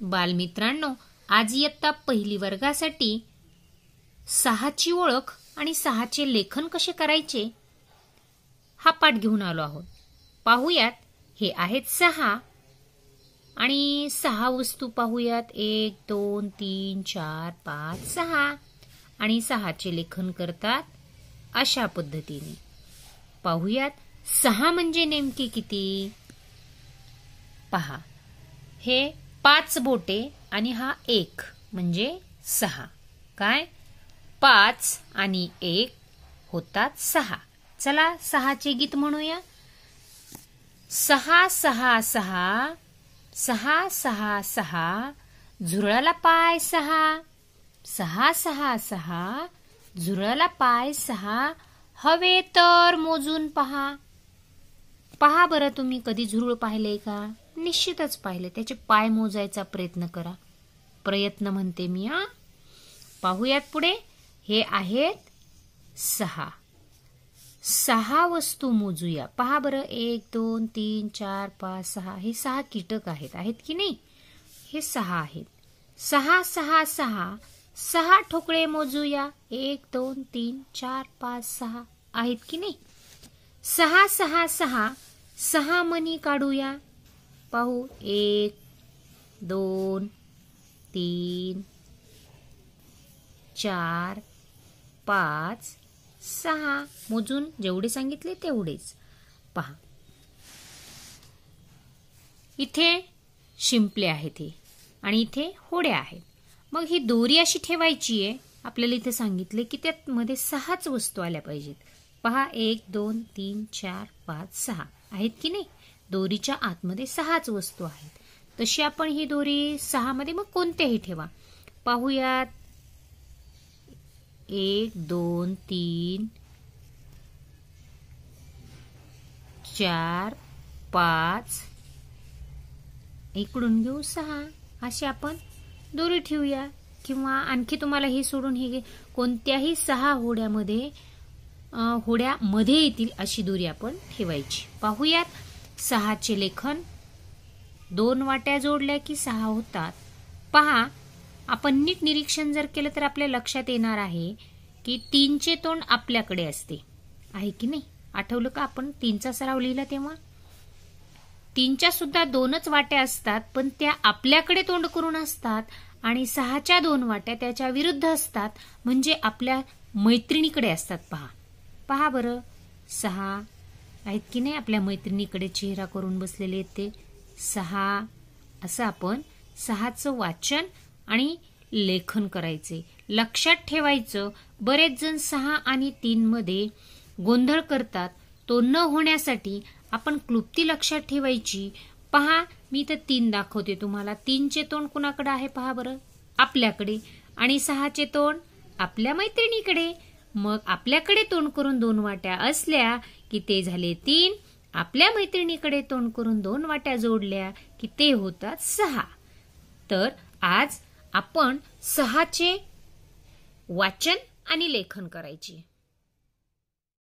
बालमित्रांनो आज इयत्ता पहिली वर्गासाठी सहाची ओळख आणि सहाचे लेखन कसे करायचे हा पाठ घेऊन आलो आहोत पाहूयात हे आहेत सहा आणि सहा वस्तू पाहूयात एक दोन तीन चार पाच सहा आणि सहाचे लेखन करतात अशा पद्धतीने पाहूयात सहा म्हणजे नेमके किती पहा हे पाच बोटे आणि हा एक म्हणजे सहा काय पाच आणि एक होतात सहा चला सहाचे गीत म्हणूया सहा सहा सहा सहा सहा सहा झुरळाला पाय सहा सहा सहा सहा झुरळाला पाय सहा हवे तर मोजून पहा पहा बरं तुम्ही कधी झुरळ पाहिले का निश्चितच पाहिले त्याचे पाय मोजायचा प्रयत्न करा प्रयत्न म्हणते मी हा पाहूयात पुढे हे आहेत सहा सहा वस्तू मोजूया पहा बरं एक दोन तीन चार पाच सहा हे सहा कीटक आहेत आहेत की नाही हे सहा आहेत सहा सहा सहा सहा ठोकळे मोजूया एक दोन तीन चार पाच सहा आहेत की नाही सहा सहा सहा सहा मणी काढूया पाहू एक दोन तीन चार पाच सहा मोजून जेवढे सांगितले तेवढेच पहा इथे शिंपले आहेत हे आणि इथे होड्या आहेत मग ही दोरी अशी ठेवायची आहे आपल्याला इथे सांगितले की त्यात मध्ये सहाच वस्तू आल्या पाहिजेत पहा एक दोन तीन चार पाच सहा आहेत की नाही दोरीच्या आतमध्ये सहाच वस्तू आहेत तशी आपण ही दोरी सहा मध्ये मग कोणत्याही ठेवा पाहूयात एक दोन तीन चार पाच इकडून घेऊ सहा अशी आपण दोरी ठेवूया किंवा आणखी तुम्हाला हे सोडून हे कोणत्याही सहा होड्यामध्ये होड्यामध्ये येतील अशी दोरी आपण ठेवायची पाहूयात सहाचे लेखन दोन वाट्या जोडल्या की सहा होतात पहा आपण नीट निरीक्षण जर केलं तर आपल्या लक्षात येणार आहे की तीनचे तोंड आपल्याकडे असते आहे की नाही आठवलं का आपण तीनचा सराव लिहिला तेव्हा तीनच्या सुद्धा दोनच वाट्या असतात पण त्या आपल्याकडे तोंड करून असतात आणि सहाच्या दोन वाट्या त्याच्या विरुद्ध असतात म्हणजे आपल्या मैत्रिणीकडे असतात पहा पहा बरं सहा आहेत की नाही आपल्या मैत्रिणीकडे चेहरा करून बसलेले ते सहा असं आपण सहाचं वाचन आणि लेखन करायचे लक्षात ठेवायचं बरेच जण सहा आणि मध्ये गोंधळ करतात तो न होण्यासाठी आपण क्लुप्ती लक्षात ठेवायची पहा मी तर तीन दाखवते तुम्हाला तीनचे तोंड कुणाकडे आहे पहा बरं आपल्याकडे आणि सहाचे तोंड आपल्या मैत्रिणीकडे मग आपल्याकडे तोंड करून दोन वाट्या असल्या की ते झाले तीन आपल्या मैत्रिणीकडे तोंड करून दोन वाट्या जोडल्या की ते होतात सहा तर आज आपण सहाचे वाचन आणि लेखन करायची